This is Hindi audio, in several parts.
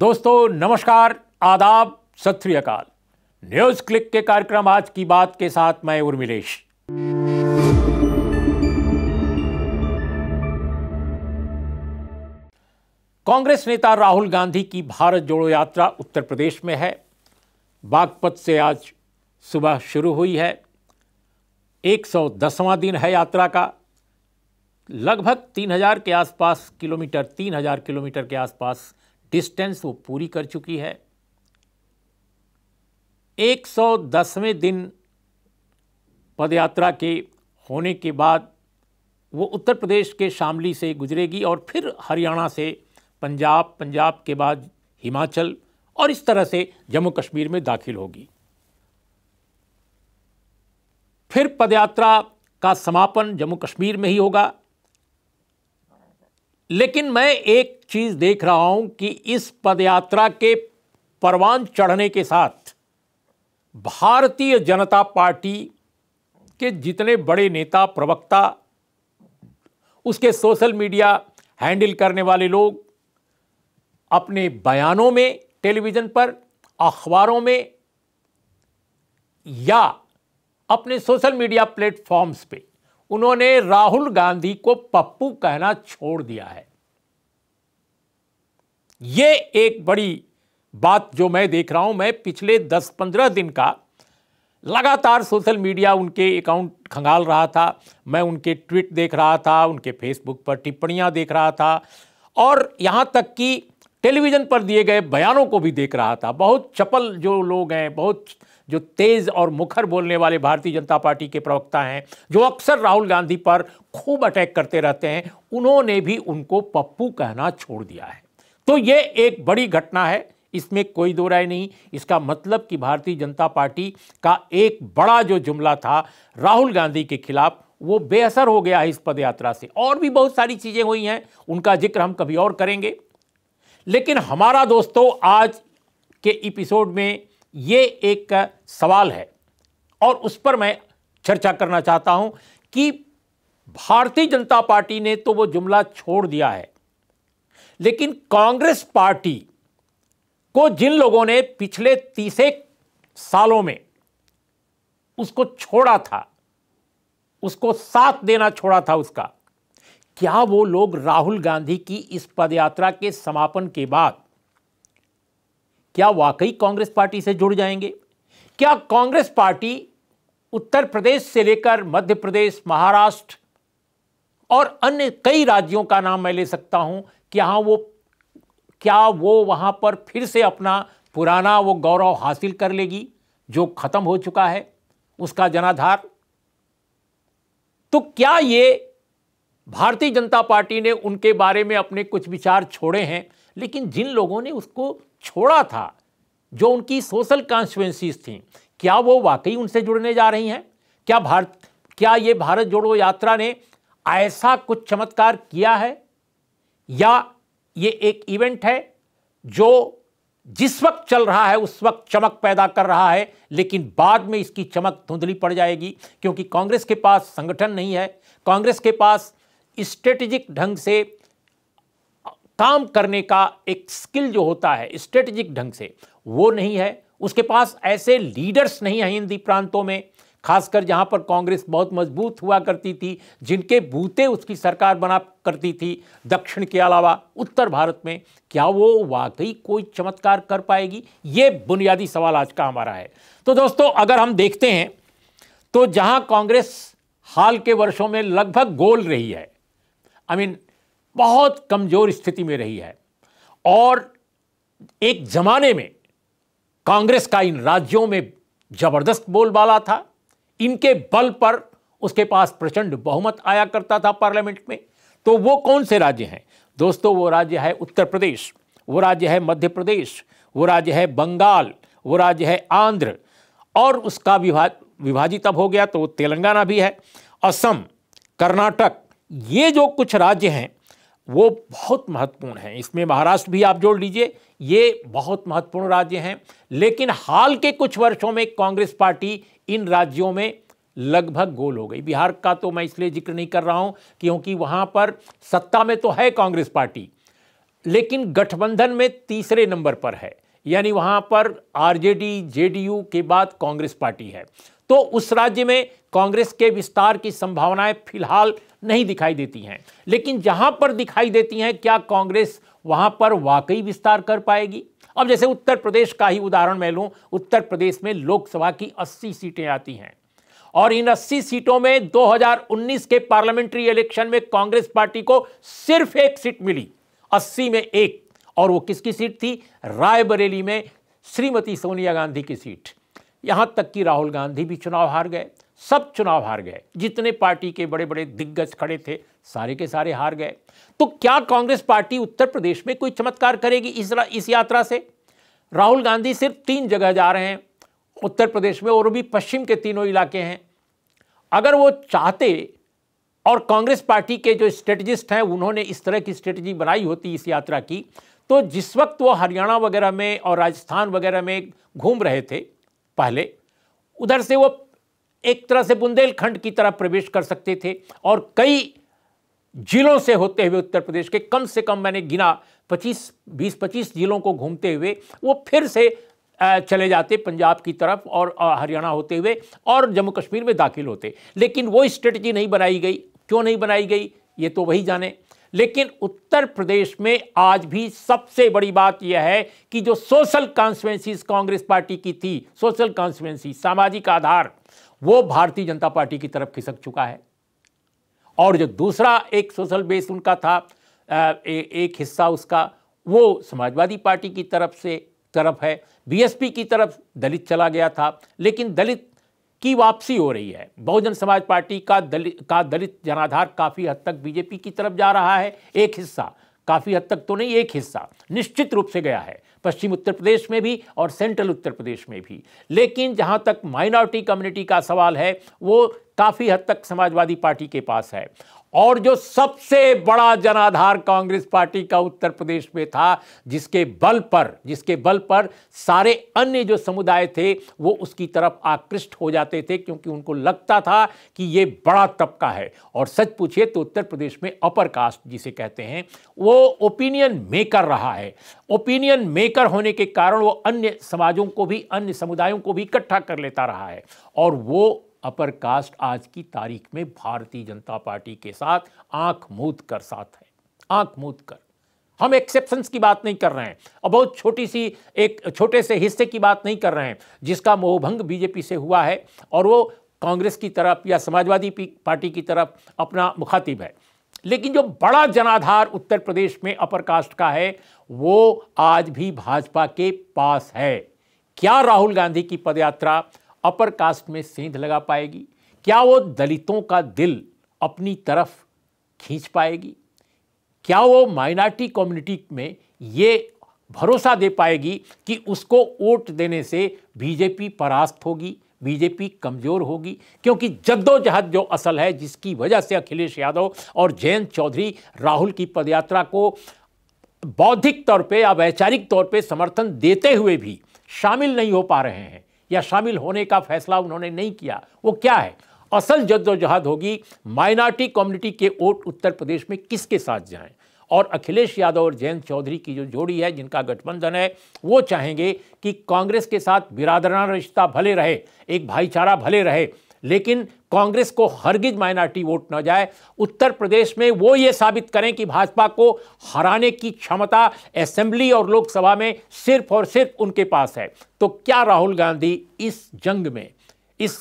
दोस्तों नमस्कार आदाब सत अकाल न्यूज क्लिक के कार्यक्रम आज की बात के साथ मैं उर्मिलेश कांग्रेस नेता राहुल गांधी की भारत जोड़ो यात्रा उत्तर प्रदेश में है बागपत से आज सुबह शुरू हुई है 110वां दिन है यात्रा का लगभग 3000 के आसपास किलोमीटर 3000 किलोमीटर के आसपास डिस्टेंस वो पूरी कर चुकी है 110वें दिन पदयात्रा के होने के बाद वो उत्तर प्रदेश के शामली से गुजरेगी और फिर हरियाणा से पंजाब पंजाब के बाद हिमाचल और इस तरह से जम्मू कश्मीर में दाखिल होगी फिर पदयात्रा का समापन जम्मू कश्मीर में ही होगा लेकिन मैं एक चीज़ देख रहा हूं कि इस पदयात्रा के परवान चढ़ने के साथ भारतीय जनता पार्टी के जितने बड़े नेता प्रवक्ता उसके सोशल मीडिया हैंडल करने वाले लोग अपने बयानों में टेलीविज़न पर अखबारों में या अपने सोशल मीडिया प्लेटफॉर्म्स पे उन्होंने राहुल गांधी को पप्पू कहना छोड़ दिया है ये एक बड़ी बात जो मैं देख रहा हूं मैं पिछले 10-15 दिन का लगातार सोशल मीडिया उनके अकाउंट खंगाल रहा था मैं उनके ट्वीट देख रहा था उनके फेसबुक पर टिप्पणियां देख रहा था और यहां तक कि टेलीविज़न पर दिए गए बयानों को भी देख रहा था बहुत चपल जो लोग हैं बहुत जो तेज़ और मुखर बोलने वाले भारतीय जनता पार्टी के प्रवक्ता हैं जो अक्सर राहुल गांधी पर खूब अटैक करते रहते हैं उन्होंने भी उनको पप्पू कहना छोड़ दिया है तो ये एक बड़ी घटना है इसमें कोई दो राय नहीं इसका मतलब कि भारतीय जनता पार्टी का एक बड़ा जो जुमला था राहुल गांधी के खिलाफ वो बेअसर हो गया है इस पदयात्रा से और भी बहुत सारी चीज़ें हुई हैं उनका जिक्र हम कभी और करेंगे लेकिन हमारा दोस्तों आज के एपिसोड में ये एक सवाल है और उस पर मैं चर्चा करना चाहता हूं कि भारतीय जनता पार्टी ने तो वो जुमला छोड़ दिया है लेकिन कांग्रेस पार्टी को जिन लोगों ने पिछले तीसरे सालों में उसको छोड़ा था उसको साथ देना छोड़ा था उसका क्या वो लोग राहुल गांधी की इस पदयात्रा के समापन के बाद क्या वाकई कांग्रेस पार्टी से जुड़ जाएंगे क्या कांग्रेस पार्टी उत्तर प्रदेश से लेकर मध्य प्रदेश महाराष्ट्र और अन्य कई राज्यों का नाम मैं ले सकता हूं कि हाँ वो क्या वो वहां पर फिर से अपना पुराना वो गौरव हासिल कर लेगी जो खत्म हो चुका है उसका जनाधार तो क्या ये भारतीय जनता पार्टी ने उनके बारे में अपने कुछ विचार छोड़े हैं लेकिन जिन लोगों ने उसको छोड़ा था जो उनकी सोशल कॉन्स्टिट्यूंसीज थी क्या वो वाकई उनसे जुड़ने जा रही हैं क्या भारत क्या ये भारत जोड़ो यात्रा ने ऐसा कुछ चमत्कार किया है या ये एक इवेंट है जो जिस वक्त चल रहा है उस वक्त चमक पैदा कर रहा है लेकिन बाद में इसकी चमक धुंधली पड़ जाएगी क्योंकि कांग्रेस के पास संगठन नहीं है कांग्रेस के पास स्ट्रेटजिक ढंग से काम करने का एक स्किल जो होता है स्ट्रेटजिक ढंग से वो नहीं है उसके पास ऐसे लीडर्स नहीं हैं हिंदी प्रांतों में खासकर जहां पर कांग्रेस बहुत मजबूत हुआ करती थी जिनके बूते उसकी सरकार बना करती थी दक्षिण के अलावा उत्तर भारत में क्या वो वाकई कोई चमत्कार कर पाएगी ये बुनियादी सवाल आज का हमारा है तो दोस्तों अगर हम देखते हैं तो जहाँ कांग्रेस हाल के वर्षों में लगभग गोल रही है आई मीन बहुत कमज़ोर स्थिति में रही है और एक ज़माने में कांग्रेस का इन राज्यों में ज़बरदस्त बोलबाला था इनके बल पर उसके पास प्रचंड बहुमत आया करता था पार्लियामेंट में तो वो कौन से राज्य हैं दोस्तों वो राज्य है उत्तर प्रदेश वो राज्य है मध्य प्रदेश वो राज्य है बंगाल वो राज्य है आंध्र और उसका विभाज विभाजित अब हो गया तो तेलंगाना भी है असम कर्नाटक ये जो कुछ राज्य हैं वो बहुत महत्वपूर्ण हैं इसमें महाराष्ट्र भी आप जोड़ लीजिए ये बहुत महत्वपूर्ण राज्य हैं लेकिन हाल के कुछ वर्षों में कांग्रेस पार्टी इन राज्यों में लगभग गोल हो गई बिहार का तो मैं इसलिए जिक्र नहीं कर रहा हूं क्योंकि वहां पर सत्ता में तो है कांग्रेस पार्टी लेकिन गठबंधन में तीसरे नंबर पर है यानी वहां पर आरजेडी जेडीयू के बाद कांग्रेस पार्टी है तो उस राज्य में कांग्रेस के विस्तार की संभावनाएं फिलहाल नहीं दिखाई देती हैं लेकिन जहां पर दिखाई देती हैं क्या कांग्रेस वहां पर वाकई विस्तार कर पाएगी अब जैसे उत्तर प्रदेश का ही उदाहरण मैं लूं उत्तर प्रदेश में लोकसभा की अस्सी सीटें आती हैं और इन 80 सीटों में 2019 के पार्लियामेंट्री इलेक्शन में कांग्रेस पार्टी को सिर्फ एक सीट मिली 80 में एक और वो किसकी सीट थी रायबरेली में श्रीमती सोनिया गांधी की सीट यहाँ तक कि राहुल गांधी भी चुनाव हार गए सब चुनाव हार गए जितने पार्टी के बड़े बड़े दिग्गज खड़े थे सारे के सारे हार गए तो क्या कांग्रेस पार्टी उत्तर प्रदेश में कोई चमत्कार करेगी इस इस यात्रा से राहुल गांधी सिर्फ तीन जगह जा रहे हैं उत्तर प्रदेश में और भी पश्चिम के तीनों इलाके हैं अगर वो चाहते और कांग्रेस पार्टी के जो स्ट्रेटजिस्ट हैं उन्होंने इस तरह की स्ट्रेटजी बनाई होती इस यात्रा की तो जिस वक्त वो हरियाणा वगैरह में और राजस्थान वगैरह में घूम रहे थे पहले उधर से वो एक तरह से बुंदेलखंड की तरह प्रवेश कर सकते थे और कई जिलों से होते हुए उत्तर प्रदेश के कम से कम मैंने गिना 25 20 25 जिलों को घूमते हुए वो फिर से चले जाते पंजाब की तरफ और हरियाणा होते हुए और जम्मू कश्मीर में दाखिल होते लेकिन वो स्ट्रेटजी नहीं बनाई गई क्यों नहीं बनाई गई ये तो वही जाने लेकिन उत्तर प्रदेश में आज भी सबसे बड़ी बात यह है कि जो सोशल कॉन्स्टिट्युएंसीज कांग्रेस पार्टी की थी सोशल कॉन्स्टिटेंसी सामाजिक आधार वो भारतीय जनता पार्टी की तरफ खिसक चुका है और जो दूसरा एक सोशल बेस उनका था ए, एक हिस्सा उसका वो समाजवादी पार्टी की तरफ से तरफ है बीएसपी की तरफ दलित चला गया था लेकिन दलित की वापसी हो रही है बहुजन समाज पार्टी का दलित का दलित जनाधार काफ़ी हद तक बीजेपी की तरफ जा रहा है एक हिस्सा काफ़ी हद तक तो नहीं एक हिस्सा निश्चित रूप से गया है पश्चिम उत्तर प्रदेश में भी और सेंट्रल उत्तर प्रदेश में भी लेकिन जहां तक माइनॉरिटी कम्युनिटी का सवाल है वो काफ़ी हद तक समाजवादी पार्टी के पास है और जो सबसे बड़ा जनाधार कांग्रेस पार्टी का उत्तर प्रदेश में था जिसके बल पर जिसके बल पर सारे अन्य जो समुदाय थे वो उसकी तरफ आकृष्ट हो जाते थे क्योंकि उनको लगता था कि ये बड़ा तबका है और सच पूछिए तो उत्तर प्रदेश में अपर कास्ट जिसे कहते हैं वो ओपिनियन मेकर रहा है ओपिनियन मेकर होने के कारण वो अन्य समाजों को भी अन्य समुदायों को भी इकट्ठा कर लेता रहा है और वो अपर कास्ट आज की तारीख में भारतीय जनता पार्टी के साथ आंख मूद कर साथ है आंख मूद कर हम एक्सेप्शंस की बात नहीं कर रहे हैं और बहुत छोटी सी एक छोटे से हिस्से की बात नहीं कर रहे हैं जिसका मोहभंग बीजेपी से हुआ है और वो कांग्रेस की तरफ या समाजवादी पार्टी की तरफ अपना मुखातिब है लेकिन जो बड़ा जनाधार उत्तर प्रदेश में अपर कास्ट का है वो आज भी भाजपा के पास है क्या राहुल गांधी की पदयात्रा अपर कास्ट में सेंध लगा पाएगी क्या वो दलितों का दिल अपनी तरफ खींच पाएगी क्या वो माइनॉरिटी कम्युनिटी में ये भरोसा दे पाएगी कि उसको वोट देने से बीजेपी परास्त होगी बीजेपी कमज़ोर होगी क्योंकि जद्दोजहद जो असल है जिसकी वजह से अखिलेश यादव और जयंत चौधरी राहुल की पदयात्रा को बौद्धिक तौर पे या वैचारिक तौर पे समर्थन देते हुए भी शामिल नहीं हो पा रहे हैं या शामिल होने का फैसला उन्होंने नहीं किया वो क्या है असल जद्दोजहद होगी माइनॉरिटी कम्युनिटी के वोट उत्तर प्रदेश में किसके साथ जाएं और अखिलेश यादव और जयंत चौधरी की जो जोड़ी है जिनका गठबंधन है वो चाहेंगे कि कांग्रेस के साथ बिरादराना रिश्ता भले रहे एक भाईचारा भले रहे लेकिन कांग्रेस को हरगिज माइनॉरिटी वोट न जाए उत्तर प्रदेश में वो ये साबित करें कि भाजपा को हराने की क्षमता असेंबली और लोकसभा में सिर्फ और सिर्फ उनके पास है तो क्या राहुल गांधी इस जंग में इस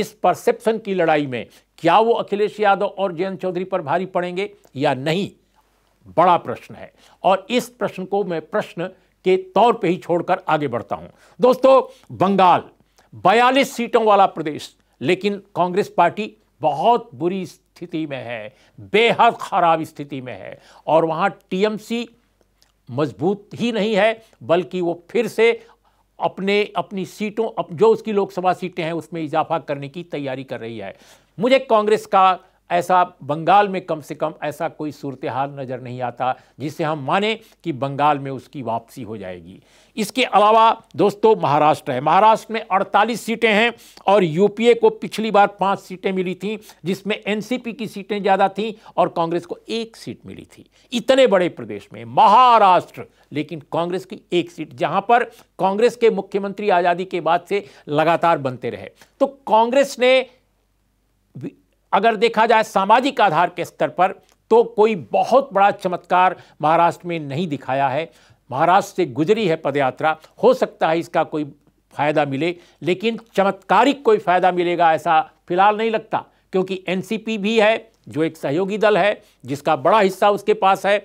इस परसेप्शन की लड़ाई में क्या वो अखिलेश यादव और जयंत चौधरी पर भारी पड़ेंगे या नहीं बड़ा प्रश्न है और इस प्रश्न को मैं प्रश्न के तौर पे ही छोड़कर आगे बढ़ता हूं दोस्तों बंगाल बयालीस सीटों वाला प्रदेश लेकिन कांग्रेस पार्टी बहुत बुरी स्थिति में है बेहद खराब स्थिति में है और वहाँ टीएमसी मजबूत ही नहीं है बल्कि वो फिर से अपने अपनी सीटों अप, जो उसकी लोकसभा सीटें हैं उसमें इजाफा करने की तैयारी कर रही है मुझे कांग्रेस का ऐसा बंगाल में कम से कम ऐसा कोई सूरत हाल नज़र नहीं आता जिसे हम माने कि बंगाल में उसकी वापसी हो जाएगी इसके अलावा दोस्तों महाराष्ट्र है महाराष्ट्र में 48 सीटें हैं और यूपीए को पिछली बार पाँच सीटें मिली थी जिसमें एनसीपी की सीटें ज़्यादा थीं और कांग्रेस को एक सीट मिली थी इतने बड़े प्रदेश में महाराष्ट्र लेकिन कांग्रेस की एक सीट जहां पर कांग्रेस के मुख्यमंत्री आज़ादी के बाद से लगातार बनते रहे तो कांग्रेस ने अगर देखा जाए सामाजिक आधार के स्तर पर तो कोई बहुत बड़ा चमत्कार महाराष्ट्र में नहीं दिखाया है महाराष्ट्र से गुजरी है पदयात्रा हो सकता है इसका कोई फायदा मिले लेकिन चमत्कारिक कोई फायदा मिलेगा ऐसा फिलहाल नहीं लगता क्योंकि एनसीपी भी है जो एक सहयोगी दल है जिसका बड़ा हिस्सा उसके पास है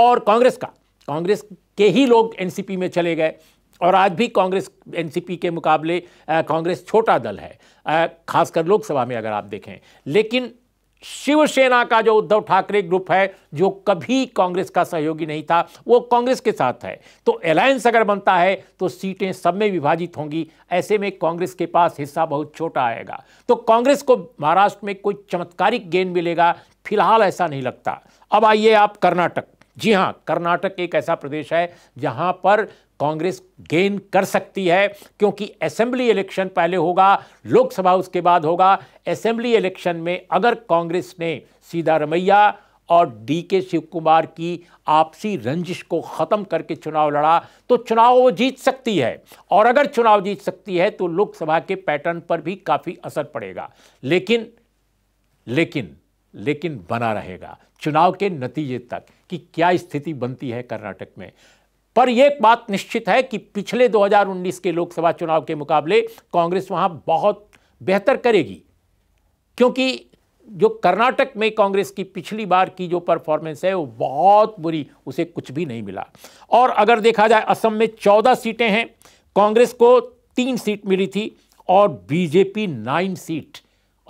और कांग्रेस का कांग्रेस के ही लोग एनसीपी में चले गए और आज भी कांग्रेस एनसीपी के मुकाबले कांग्रेस छोटा दल है खासकर लोकसभा में अगर आप देखें लेकिन शिवसेना का जो उद्धव ठाकरे ग्रुप है जो कभी कांग्रेस का सहयोगी नहीं था वो कांग्रेस के साथ है तो अलायंस अगर बनता है तो सीटें सब में विभाजित होंगी ऐसे में कांग्रेस के पास हिस्सा बहुत छोटा आएगा तो कांग्रेस को महाराष्ट्र में कोई चमत्कारिक गेंद मिलेगा फिलहाल ऐसा नहीं लगता अब आइए आप कर्नाटक जी हाँ कर्नाटक एक ऐसा प्रदेश है जहाँ पर कांग्रेस गेन कर सकती है क्योंकि असेंबली इलेक्शन पहले होगा लोकसभा उसके बाद होगा असेंबली इलेक्शन में अगर कांग्रेस ने सीधा रमैया और डी के शिव कुमार की आपसी रंजिश को ख़त्म करके चुनाव लड़ा तो चुनाव वो जीत सकती है और अगर चुनाव जीत सकती है तो लोकसभा के पैटर्न पर भी काफ़ी असर पड़ेगा लेकिन लेकिन लेकिन बना रहेगा चुनाव के नतीजे तक कि क्या स्थिति बनती है कर्नाटक में पर यह बात निश्चित है कि पिछले 2019 के लोकसभा चुनाव के मुकाबले कांग्रेस वहां बहुत बेहतर करेगी क्योंकि जो कर्नाटक में कांग्रेस की पिछली बार की जो परफॉर्मेंस है वो बहुत बुरी उसे कुछ भी नहीं मिला और अगर देखा जाए असम में चौदह सीटें हैं कांग्रेस को तीन सीट मिली थी और बीजेपी नाइन सीट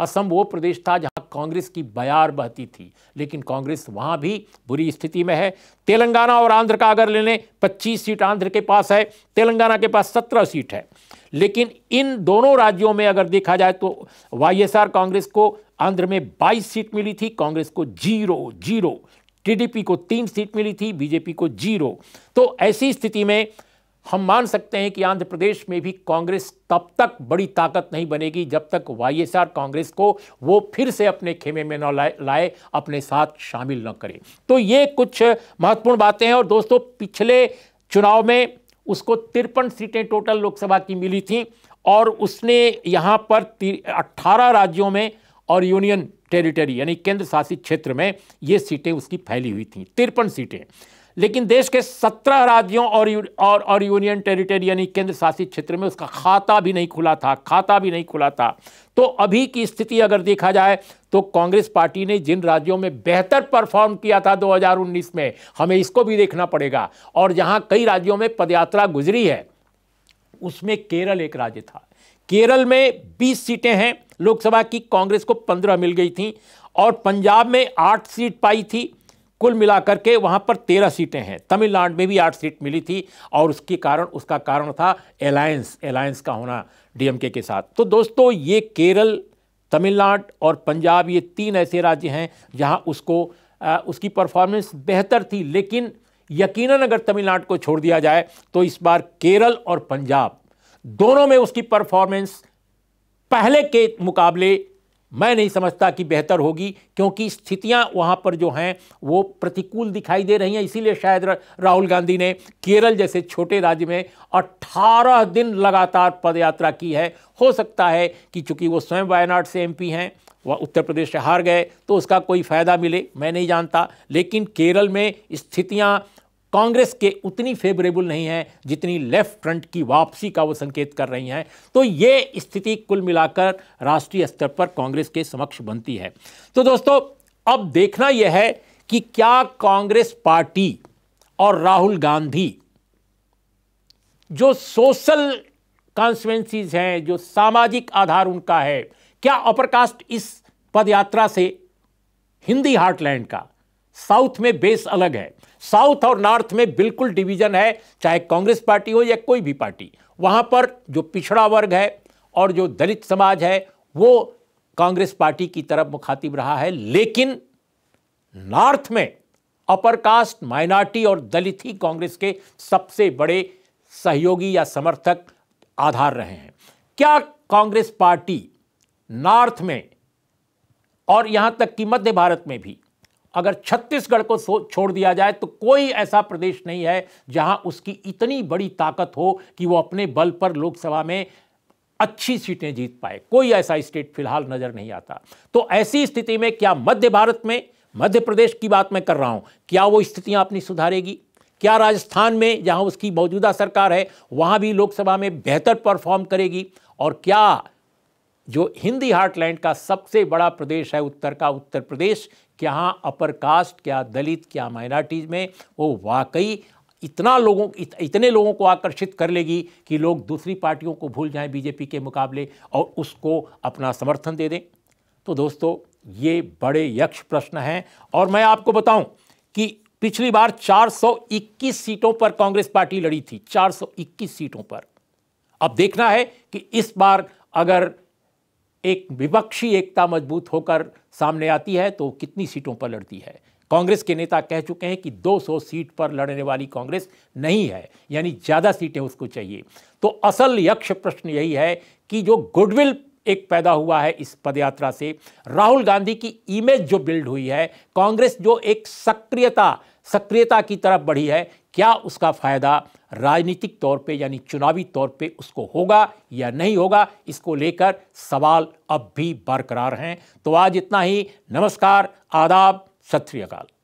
असम वो प्रदेश था जहां कांग्रेस की बयार बहती थी लेकिन कांग्रेस वहां भी बुरी स्थिति में है तेलंगाना और आंध्र का अगर ले लें पच्चीस सीट आंध्र के पास है तेलंगाना के पास सत्रह सीट है लेकिन इन दोनों राज्यों में अगर देखा जाए तो वाईएसआर कांग्रेस को आंध्र में 22 सीट मिली थी कांग्रेस को जीरो जीरो टीडीपी को तीन सीट मिली थी बीजेपी को जीरो तो ऐसी स्थिति में हम मान सकते हैं कि आंध्र प्रदेश में भी कांग्रेस तब तक बड़ी ताकत नहीं बनेगी जब तक वाईएसआर कांग्रेस को वो फिर से अपने खेमे में न लाए लाए अपने साथ शामिल न करे तो ये कुछ महत्वपूर्ण बातें हैं और दोस्तों पिछले चुनाव में उसको तिरपन सीटें टोटल लोकसभा की मिली थी और उसने यहाँ पर अट्ठारह राज्यों में और यूनियन टेरिटरी यानी केंद्र शासित क्षेत्र में ये सीटें उसकी फैली हुई थी तिरपन सीटें लेकिन देश के सत्रह राज्यों और और और यूनियन टेरिटरी यानी केंद्र शासित क्षेत्र में उसका खाता भी नहीं खुला था खाता भी नहीं खुला था तो अभी की स्थिति अगर देखा जाए तो कांग्रेस पार्टी ने जिन राज्यों में बेहतर परफॉर्म किया था 2019 में हमें इसको भी देखना पड़ेगा और जहाँ कई राज्यों में पदयात्रा गुजरी है उसमें केरल एक राज्य था केरल में 20 सीटें हैं लोकसभा की कांग्रेस को 15 मिल गई थी और पंजाब में 8 सीट पाई थी कुल मिलाकर के वहाँ पर तेरह सीटें हैं तमिलनाडु में भी आठ सीट मिली थी और उसके कारण उसका कारण था अलायंस अलायंस का होना डीएमके के साथ तो दोस्तों ये केरल तमिलनाडु और पंजाब ये तीन ऐसे राज्य हैं जहाँ उसको आ, उसकी परफॉर्मेंस बेहतर थी लेकिन यकीनन अगर तमिलनाडु को छोड़ दिया जाए तो इस बार केरल और पंजाब दोनों में उसकी परफॉर्मेंस पहले के मुकाबले मैं नहीं समझता कि बेहतर होगी क्योंकि स्थितियां वहां पर जो हैं वो प्रतिकूल दिखाई दे रही हैं इसीलिए शायद राहुल गांधी ने केरल जैसे छोटे राज्य में 18 दिन लगातार पदयात्रा की है हो सकता है कि चूंकि वो स्वयं वायनाड से एमपी हैं वह उत्तर प्रदेश से हार गए तो उसका कोई फ़ायदा मिले मैं नहीं जानता लेकिन केरल में स्थितियाँ कांग्रेस के उतनी फेवरेबल नहीं है जितनी लेफ्ट फ्रंट की वापसी का वो संकेत कर रही हैं तो ये स्थिति कुल मिलाकर राष्ट्रीय स्तर पर कांग्रेस के समक्ष बनती है तो दोस्तों अब देखना यह है कि क्या कांग्रेस पार्टी और राहुल गांधी जो सोशल कॉन्स्वेंसीज हैं जो सामाजिक आधार उनका है क्या अपर कास्ट इस पदयात्रा से हिंदी हार्टलैंड का साउथ में बेस अलग है साउथ और नॉर्थ में बिल्कुल डिवीजन है चाहे कांग्रेस पार्टी हो या कोई भी पार्टी वहाँ पर जो पिछड़ा वर्ग है और जो दलित समाज है वो कांग्रेस पार्टी की तरफ मुखातिब रहा है लेकिन नॉर्थ में अपर कास्ट माइनॉरिटी और दलित ही कांग्रेस के सबसे बड़े सहयोगी या समर्थक आधार रहे हैं क्या कांग्रेस पार्टी नॉर्थ में और यहाँ तक कि मध्य भारत में भी अगर छत्तीसगढ़ को छोड़ दिया जाए तो कोई ऐसा प्रदेश नहीं है जहां उसकी इतनी बड़ी ताकत हो कि वो अपने बल पर लोकसभा में अच्छी सीटें जीत पाए कोई ऐसा स्टेट फिलहाल नज़र नहीं आता तो ऐसी स्थिति में क्या मध्य भारत में मध्य प्रदेश की बात मैं कर रहा हूं क्या वो स्थितियां अपनी सुधारेगी क्या राजस्थान में जहां उसकी मौजूदा सरकार है वहां भी लोकसभा में बेहतर परफॉर्म करेगी और क्या जो हिंदी हार्टलैंड का सबसे बड़ा प्रदेश है उत्तर का उत्तर प्रदेश क्या अपर कास्ट क्या दलित क्या माइनॉरिटीज़ में वो वाकई इतना लोगों इत, इतने लोगों को आकर्षित कर लेगी कि लोग दूसरी पार्टियों को भूल जाएं बीजेपी के मुकाबले और उसको अपना समर्थन दे दें तो दोस्तों ये बड़े यक्ष प्रश्न हैं और मैं आपको बताऊं कि पिछली बार 421 सीटों पर कांग्रेस पार्टी लड़ी थी 421 सीटों पर अब देखना है कि इस बार अगर एक विपक्षी एकता मजबूत होकर सामने आती है तो कितनी सीटों पर लड़ती है कांग्रेस के नेता कह चुके हैं कि 200 सीट पर लड़ने वाली कांग्रेस नहीं है यानी ज़्यादा सीटें उसको चाहिए तो असल यक्ष प्रश्न यही है कि जो गुडविल एक पैदा हुआ है इस पदयात्रा से राहुल गांधी की इमेज जो बिल्ड हुई है कांग्रेस जो एक सक्रियता सक्रियता की तरफ बढ़ी है क्या उसका फ़ायदा राजनीतिक तौर पे यानी चुनावी तौर पे उसको होगा या नहीं होगा इसको लेकर सवाल अब भी बरकरार हैं तो आज इतना ही नमस्कार आदाब सत श्रीकाल